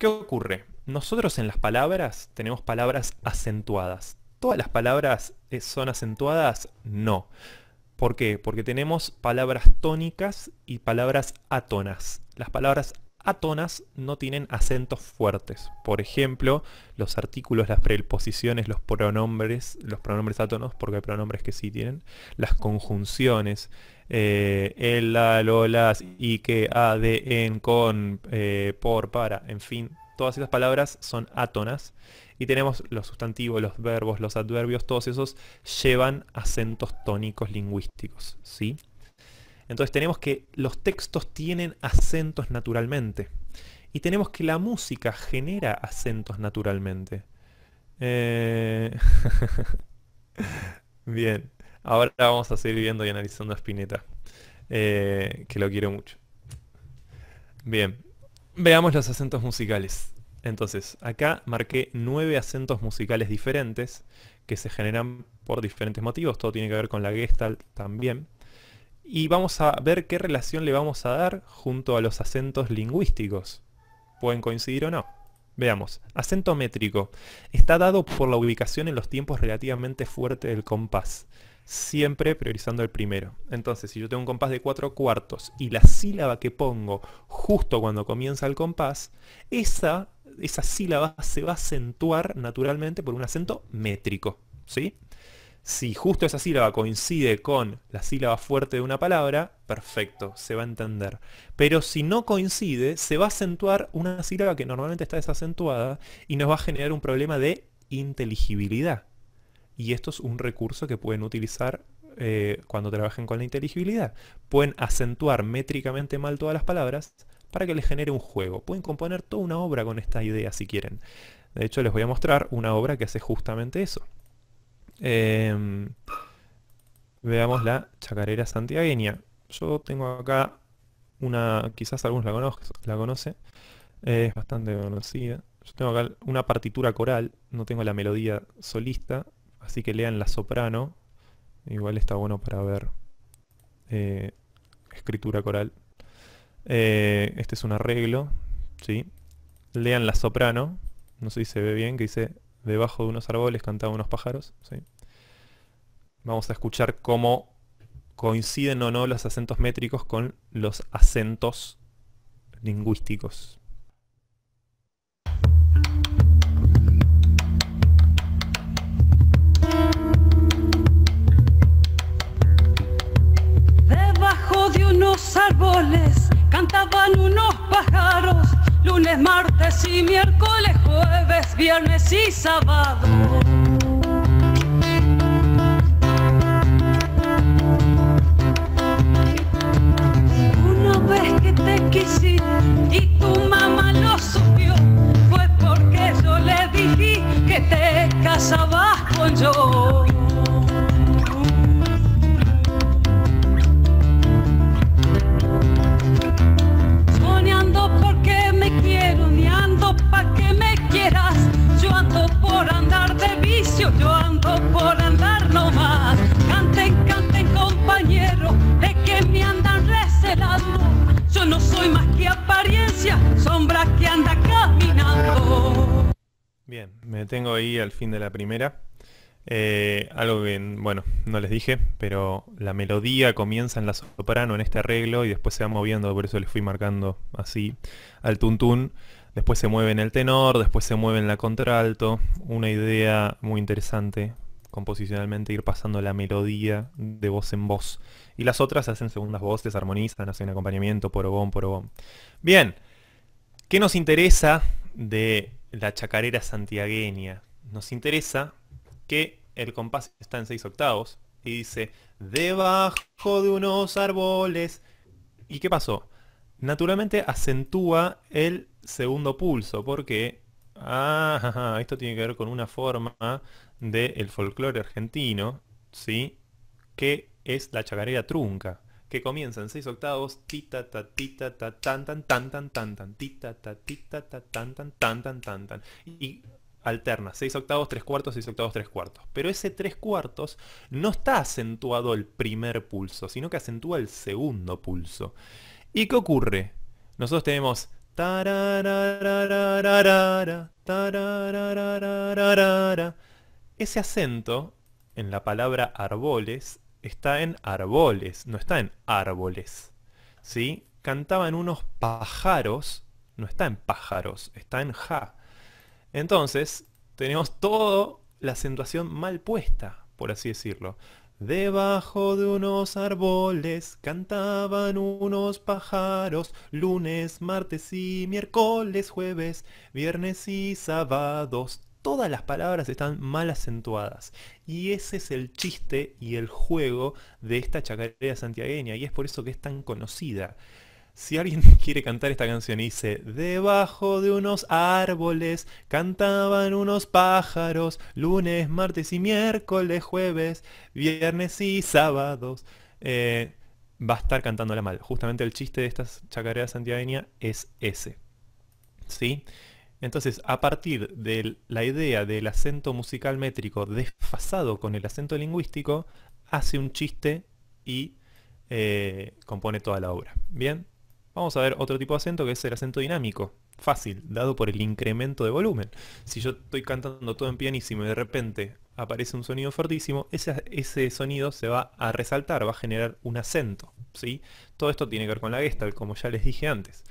¿Qué ocurre? Nosotros en las palabras tenemos palabras acentuadas. ¿Todas las palabras eh, son acentuadas? No. ¿Por qué? Porque tenemos palabras tónicas y palabras átonas. Las palabras Atonas no tienen acentos fuertes. Por ejemplo, los artículos, las preposiciones, los pronombres, los pronombres átonos, porque hay pronombres que sí tienen, las conjunciones, eh, el, la, lo, las, y, que, a, de, en, con, eh, por, para, en fin, todas esas palabras son átonas. Y tenemos los sustantivos, los verbos, los adverbios, todos esos llevan acentos tónicos lingüísticos, ¿sí? Entonces tenemos que los textos tienen acentos naturalmente. Y tenemos que la música genera acentos naturalmente. Eh, bien, ahora vamos a seguir viendo y analizando a Spinetta, eh, que lo quiero mucho. Bien, veamos los acentos musicales. Entonces, acá marqué nueve acentos musicales diferentes que se generan por diferentes motivos. Todo tiene que ver con la Gestalt también y vamos a ver qué relación le vamos a dar junto a los acentos lingüísticos. Pueden coincidir o no. Veamos, acento métrico. Está dado por la ubicación en los tiempos relativamente fuerte del compás, siempre priorizando el primero. Entonces, si yo tengo un compás de cuatro cuartos y la sílaba que pongo justo cuando comienza el compás, esa, esa sílaba se va a acentuar naturalmente por un acento métrico. ¿Sí? Si justo esa sílaba coincide con la sílaba fuerte de una palabra, perfecto, se va a entender. Pero si no coincide, se va a acentuar una sílaba que normalmente está desacentuada y nos va a generar un problema de inteligibilidad. Y esto es un recurso que pueden utilizar eh, cuando trabajen con la inteligibilidad. Pueden acentuar métricamente mal todas las palabras para que les genere un juego. Pueden componer toda una obra con esta idea si quieren. De hecho, les voy a mostrar una obra que hace justamente eso. Em, veamos la chacarera santiagueña. Yo tengo acá una, quizás algunos la, conozcan la conoce es bastante conocida. Yo tengo acá una partitura coral, no tengo la melodía solista, así que lean la soprano. Igual está bueno para ver eh, escritura coral. Eh, este es un arreglo, ¿sí? Lean la soprano, no sé si se ve bien, que dice debajo de unos árboles cantaban unos pájaros. Vamos a escuchar cómo coinciden o no los acentos métricos con los acentos lingüísticos. Debajo de unos árboles cantaban unos pájaros lunes, martes y miércoles, jueves, viernes y sábado. más que apariencia, que caminando. Bien, me tengo ahí al fin de la primera. Eh, algo que, bueno, no les dije, pero la melodía comienza en la soprano, en este arreglo, y después se va moviendo, por eso les fui marcando así al tuntún. Después se mueve en el tenor, después se mueve en la contralto. Una idea muy interesante composicionalmente, ir pasando la melodía de voz en voz y las otras hacen segundas voces, armonizan, hacen acompañamiento, porobón, porobón. Bien, ¿qué nos interesa de la chacarera santiagueña? Nos interesa que el compás está en 6 octavos y dice, debajo de unos árboles. ¿Y qué pasó? Naturalmente acentúa el segundo pulso, porque ah, esto tiene que ver con una forma del folclore argentino, ¿sí? que es la chacarera trunca, que comienza en seis octavos, tita ta tita ta tan tan tan tan tan tan, tita ta tita ta tan tan tan tan tan tan. Y alterna 6 octavos, 3 cuartos, 6 octavos, 3 cuartos. Pero ese 3 cuartos no está acentuado el primer pulso, sino que acentúa el segundo pulso. ¿Y qué ocurre? Nosotros tenemos... Ese acento en la palabra árboles está en árboles, no está en árboles. ¿Sí? Cantaban unos pájaros, no está en pájaros, está en ja. Entonces, tenemos toda la acentuación mal puesta, por así decirlo. Debajo de unos árboles cantaban unos pájaros, lunes, martes y miércoles, jueves, viernes y sábados, todas las palabras están mal acentuadas. Y ese es el chiste y el juego de esta chacarera santiagueña, y es por eso que es tan conocida. Si alguien quiere cantar esta canción y dice, debajo de unos árboles cantaban unos pájaros, lunes, martes y miércoles, jueves, viernes y sábados, eh, va a estar cantándola mal. Justamente el chiste de esta chacarera santiagueña es ese. ¿Sí? Entonces, a partir de la idea del acento musical métrico desfasado con el acento lingüístico, hace un chiste y eh, compone toda la obra. Bien, vamos a ver otro tipo de acento que es el acento dinámico. Fácil, dado por el incremento de volumen. Si yo estoy cantando todo en pianísimo y de repente aparece un sonido fortísimo, ese, ese sonido se va a resaltar, va a generar un acento. ¿sí? Todo esto tiene que ver con la gestal, como ya les dije antes.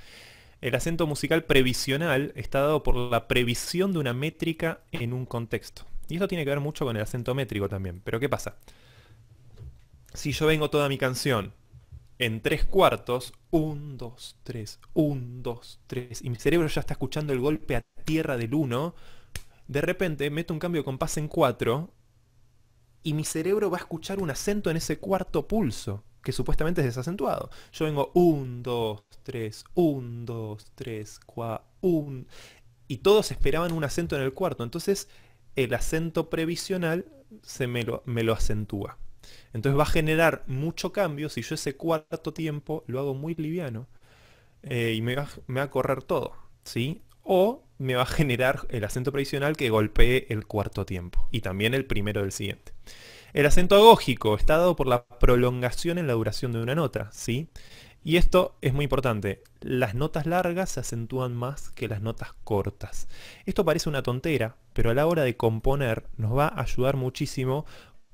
El acento musical previsional está dado por la previsión de una métrica en un contexto. Y esto tiene que ver mucho con el acento métrico también. Pero ¿qué pasa? Si yo vengo toda mi canción en tres cuartos, un, dos, tres, un, dos, tres, y mi cerebro ya está escuchando el golpe a tierra del uno, de repente meto un cambio de compás en cuatro y mi cerebro va a escuchar un acento en ese cuarto pulso que supuestamente es desacentuado. Yo vengo 1, 2, 3, 1, 2, 3, 4, 1. Y todos esperaban un acento en el cuarto. Entonces el acento previsional se me lo, me lo acentúa. Entonces va a generar mucho cambio si yo ese cuarto tiempo lo hago muy liviano eh, y me va, me va, a correr todo. ¿sí? O me va a generar el acento previsional que golpee el cuarto tiempo y también el primero del siguiente. El acento agógico está dado por la prolongación en la duración de una nota, ¿sí? Y esto es muy importante. Las notas largas se acentúan más que las notas cortas. Esto parece una tontera, pero a la hora de componer nos va a ayudar muchísimo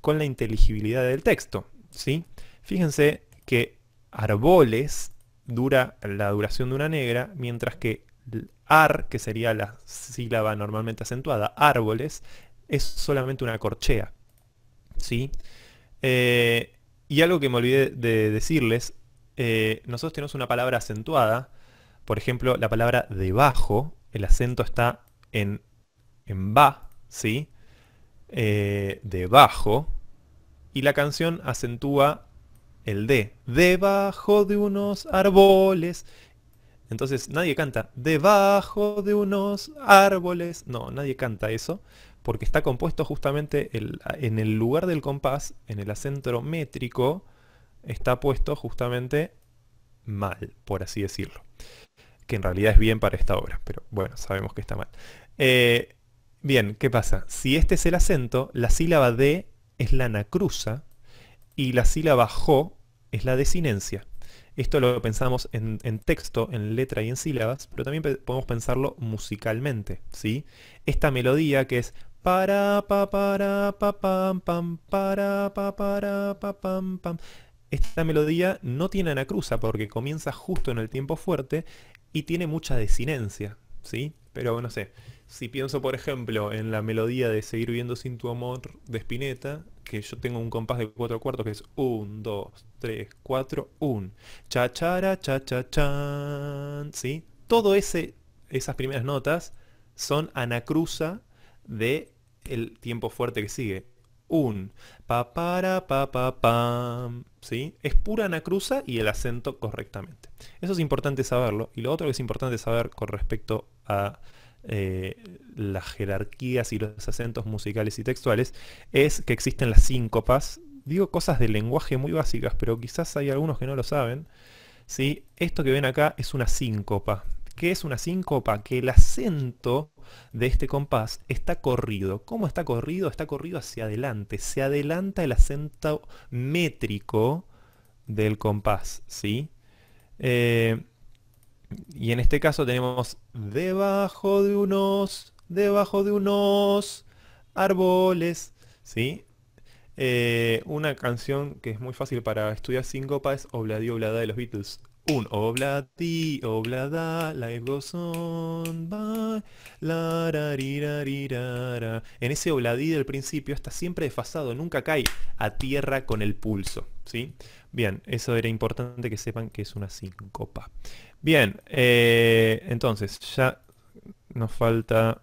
con la inteligibilidad del texto, ¿sí? Fíjense que árboles dura la duración de una negra, mientras que ar, que sería la sílaba normalmente acentuada, árboles, es solamente una corchea. ¿sí? Eh, y algo que me olvidé de decirles, eh, nosotros tenemos una palabra acentuada, por ejemplo, la palabra debajo, el acento está en, en ba, ¿sí? Eh, debajo, y la canción acentúa el de, debajo de unos árboles. Entonces nadie canta, debajo de unos árboles. No, nadie canta eso, porque está compuesto justamente en el lugar del compás, en el acentro métrico, está puesto justamente mal, por así decirlo. Que en realidad es bien para esta obra, pero bueno, sabemos que está mal. Eh, bien, ¿qué pasa? Si este es el acento, la sílaba de es la anacruza y la sílaba jo es la desinencia. Esto lo pensamos en, texto, en letra y en sílabas, pero también podemos pensarlo musicalmente. ¿sí? Esta melodía que es para pa para pa pam pam para pa para pa pam pam. Esta melodía no tiene anacruza porque comienza justo en el tiempo fuerte y tiene mucha desinencia, ¿sí? Pero no sé, si pienso por ejemplo en la melodía de Seguir viviendo sin tu amor de Spinetta, que yo tengo un compás de cuatro cuartos que es 1, 2, 3, 4, 1. Cha chara cha cha chan, ¿sí? Todo ese esas primeras notas son anacruza de el tiempo fuerte que sigue. Un pa para ¿Sí? Es pura anacruza y el acento correctamente. Eso es importante saberlo. Y lo otro que es importante saber con respecto a eh, las jerarquías y los acentos musicales y textuales es que existen las síncopas. Digo cosas de lenguaje muy básicas, pero quizás hay algunos que no lo saben. ¿Sí? Esto que ven acá es una síncopa que es una síncopa, que el acento de este compás está corrido. ¿Cómo está corrido? Está corrido hacia adelante. Se adelanta el acento métrico del compás, ¿sí? Eh, y en este caso tenemos debajo de unos, debajo de unos árboles, ¿sí? Eh, una canción que es muy fácil para estudiar síncopa es Obladi Oblada de los Beatles. Un oblati, oblada, la son va, la ra, En ese obladí del principio está siempre desfasado, nunca cae a tierra con el pulso, ¿sí? Bien, eso era importante que sepan que es una síncopa. Bien, eh, entonces ya nos falta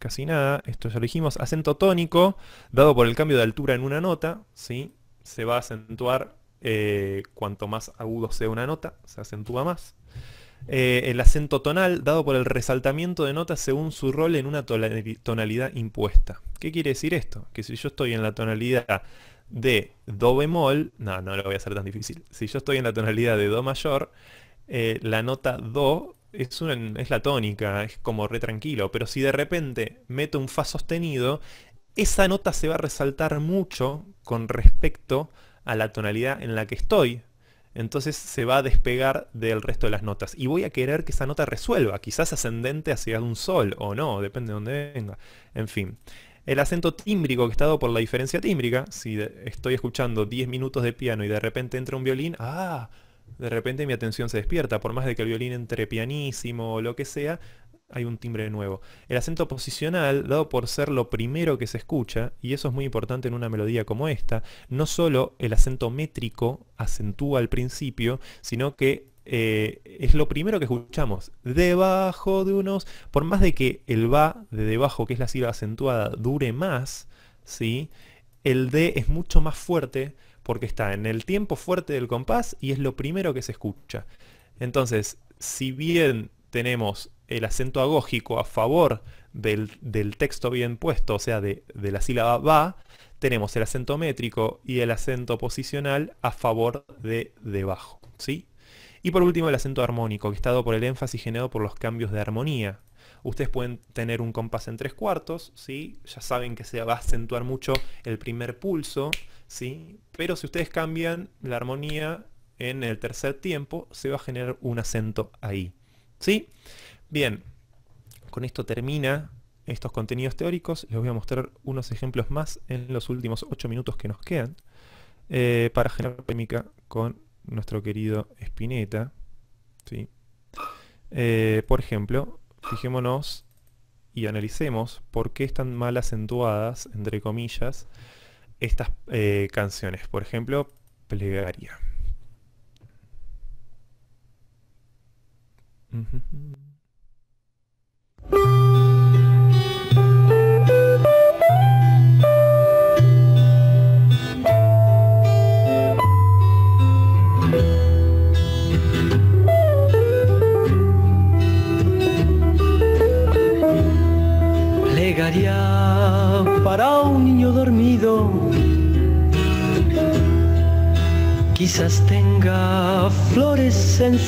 casi nada, esto ya lo dijimos. Acento tónico, dado por el cambio de altura en una nota, ¿sí? Se va a acentuar eh, cuanto más agudo sea una nota, se acentúa más. Eh, el acento tonal dado por el resaltamiento de notas según su rol en una tonalidad impuesta. ¿Qué quiere decir esto? Que si yo estoy en la tonalidad de do bemol, no, no lo voy a hacer tan difícil. Si yo estoy en la tonalidad de do mayor, eh, la nota do es, es la tónica, es como re tranquilo. Pero si de repente meto un fa sostenido, esa nota se va a resaltar mucho con respecto a la tonalidad en la que estoy, entonces se va a despegar del resto de las notas. Y voy a querer que esa nota resuelva, quizás ascendente hacia un sol o no, depende de dónde venga. En fin. El acento tímbrico que está dado por la diferencia tímbrica, si estoy escuchando 10 minutos de piano y de repente entra un violín, ¡ah! De repente mi atención se despierta, por más de que el violín entre pianísimo o lo que sea, hay un timbre nuevo. El acento posicional, dado por ser lo primero que se escucha, y eso es muy importante en una melodía como esta, no solo el acento métrico acentúa al principio, sino que eh, es lo primero que escuchamos. Debajo de unos, por más de que el va de debajo, que es la sílaba acentuada, dure más, ¿sí? el D es mucho más fuerte porque está en el tiempo fuerte del compás y es lo primero que se escucha. Entonces, si bien tenemos el acento agógico a favor del, texto bien puesto, o sea, de, de, la sílaba va, tenemos el acento métrico y el acento posicional a favor de debajo. ¿sí? Y por último el acento armónico, que está dado por el énfasis generado por los cambios de armonía. Ustedes pueden tener un compás en tres cuartos, ¿sí? ya saben que se va a acentuar mucho el primer pulso, ¿sí? pero si ustedes cambian la armonía en el tercer tiempo, se va a generar un acento ahí. ¿sí? Bien, con esto termina estos contenidos teóricos. Les voy a mostrar unos ejemplos más en los últimos 8 minutos que nos quedan eh, para generar polémica con nuestro querido Spinetta. ¿sí? Eh, por ejemplo, fijémonos y analicemos por qué están mal acentuadas, entre comillas, estas eh, canciones. Por ejemplo, plegaria.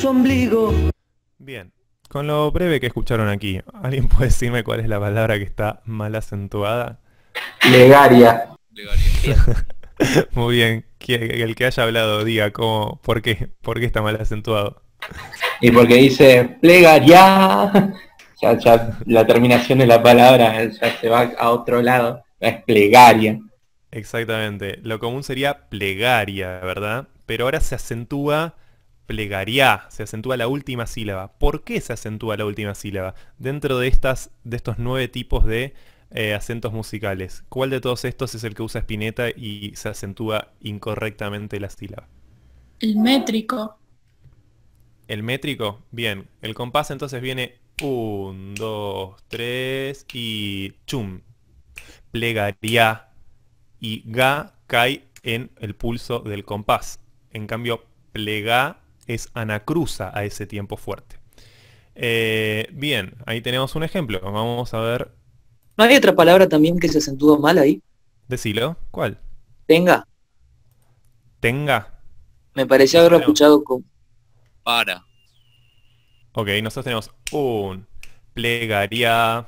ombligo. Bien, con lo breve que escucharon aquí, ¿alguien puede decirme cuál es la palabra que está mal acentuada? Plegaria Muy bien, el que haya hablado diga cómo, por qué, está mal acentuado. Y porque dice plegaria, ya la terminación de la palabra ya se va a otro lado, es plegaria. Exactamente, lo común sería plegaria, ¿verdad? Pero ahora se acentúa plegaría, se acentúa la última sílaba. ¿Por qué se acentúa la última sílaba? Dentro de, estas, de estos nueve tipos de eh, acentos musicales, ¿cuál de todos estos es el que usa espineta y se acentúa incorrectamente la sílaba? El métrico. El métrico, bien. El compás entonces viene 1, 2, 3 y chum. Plegaría y ga cae en el pulso del compás. En cambio, plega es anacruza a ese tiempo fuerte. Eh, bien, ahí tenemos un ejemplo. Vamos a ver. ¿No hay otra palabra también que se acentúa mal ahí? Decilo, ¿cuál? Tenga. Tenga. Me parecía haberlo escuchado con... Para. Ok, nosotros tenemos un plegaría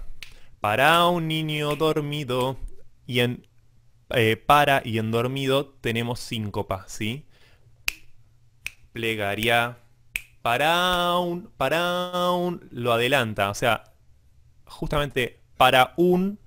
para un niño dormido y en eh, para y en dormido tenemos síncopa, ¿sí? plegaria para un, para un, lo adelanta. O sea, justamente para un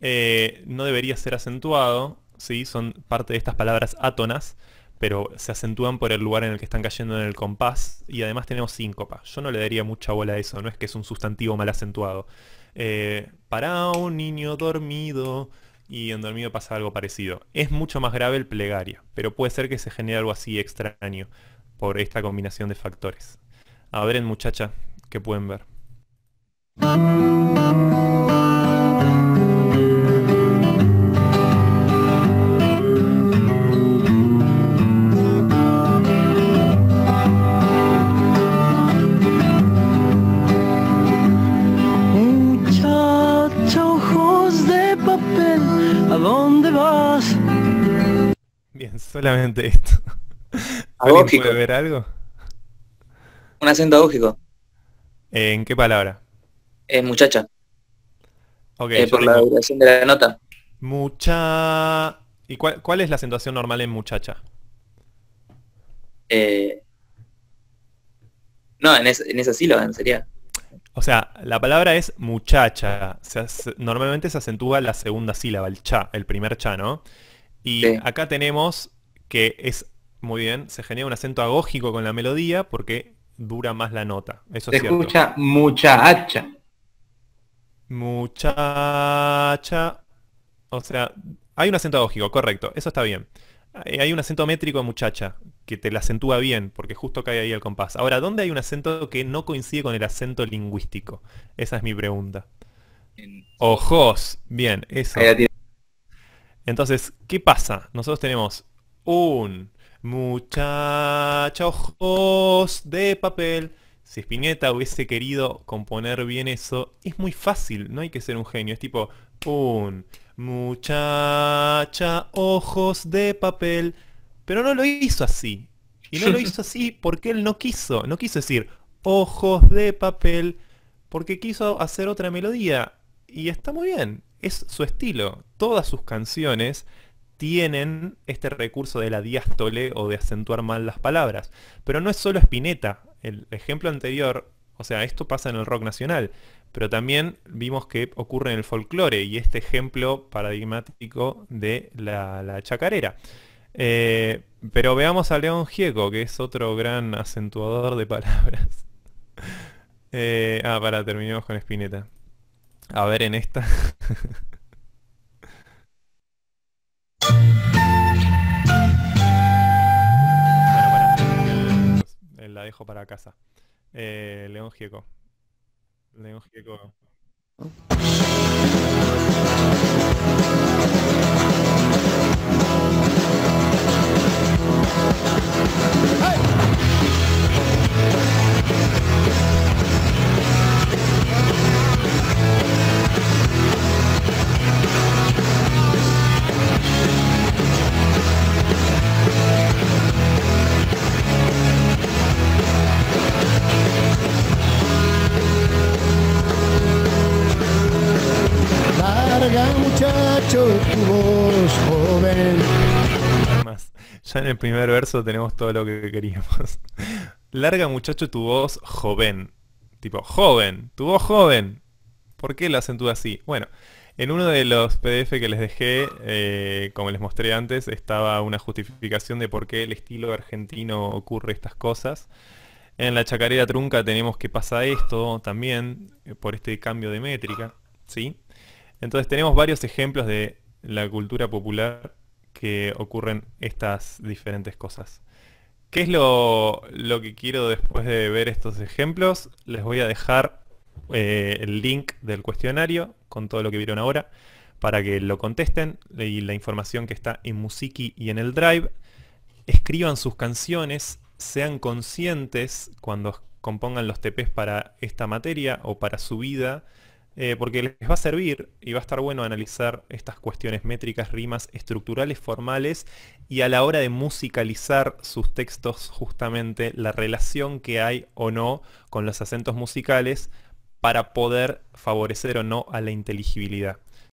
eh, no debería ser acentuado, ¿sí? son parte de estas palabras átonas, pero se acentúan por el lugar en el que están cayendo en el compás y además tenemos síncopa. Yo no le daría mucha bola a eso, no es que es un sustantivo mal acentuado. Eh, para un niño dormido y en dormido pasa algo parecido. Es mucho más grave el plegaria, pero puede ser que se genere algo así extraño por esta combinación de factores. A ver en muchacha, ¿qué pueden ver? de papel, ¿a dónde vas? Bien, solamente esto. ¿Alguien puede ver algo? Un acento agógico. ¿En qué palabra? En muchacha. Okay, eh, por la duración de la nota. Mucha... ¿Y cuál, es la acentuación normal en muchacha? Eh, no, en, esa sílaba sería. O sea, la palabra es muchacha. normalmente se acentúa la segunda sílaba, el cha, el primer cha, ¿no? Y acá tenemos que es muy bien, se genera un acento agógico con la melodía porque dura más la nota. Eso se escucha muchacha. Muchacha. O sea, hay un acento agógico, correcto, eso está bien. Hay un acento métrico muchacha, que te la acentúa bien, porque justo cae ahí el compás. Ahora, ¿dónde hay un acento que no coincide con el acento lingüístico? Esa es mi pregunta. Ojos, bien, eso. Entonces, ¿qué pasa? Nosotros tenemos un, Muchacha, ojos de papel. Si Spinetta hubiese querido componer bien eso, es muy fácil, no hay que ser un genio. Es tipo, un muchacha, ojos de papel. Pero no lo hizo así. Y no lo hizo así porque él no quiso. No quiso decir ojos de papel porque quiso hacer otra melodía. Y está muy bien. Es su estilo. Todas sus canciones tienen este recurso de la diástole o de acentuar mal las palabras. Pero no es solo Spinetta. El ejemplo anterior, o sea, esto pasa en el rock nacional, pero también vimos que ocurre en el folclore y este ejemplo paradigmático de la, chacarera. Eh, pero veamos a León Gieco, que es otro gran acentuador de palabras. Eh, ah, para, terminemos con Spinetta. A ver en esta. la dejo para casa. Eh, León Gieco. León Gieco. Larga muchacho tu voz joven. Ya en el primer verso tenemos todo lo que queríamos. Larga muchacho tu voz joven. Tipo, joven, tu voz joven. ¿Por qué lo acentúa así? Bueno, en uno de los PDF que les dejé, eh, como les mostré antes, estaba una justificación de por qué el estilo argentino ocurre estas cosas. En la chacarera trunca tenemos que pasa esto también, eh, por este cambio de métrica, ¿sí? Entonces tenemos varios ejemplos de la cultura popular que ocurren estas diferentes cosas. ¿Qué es lo, que quiero después de ver estos ejemplos? Les voy a dejar eh, el link del cuestionario con todo lo que vieron ahora para que lo contesten y la información que está en Musiki y en el Drive. Escriban sus canciones, sean conscientes cuando compongan los TPs para esta materia o para su vida eh, porque les va a servir y va a estar bueno analizar estas cuestiones métricas, rimas estructurales, formales, y a la hora de musicalizar sus textos, justamente la relación que hay o no con los acentos musicales para poder favorecer o no a la inteligibilidad.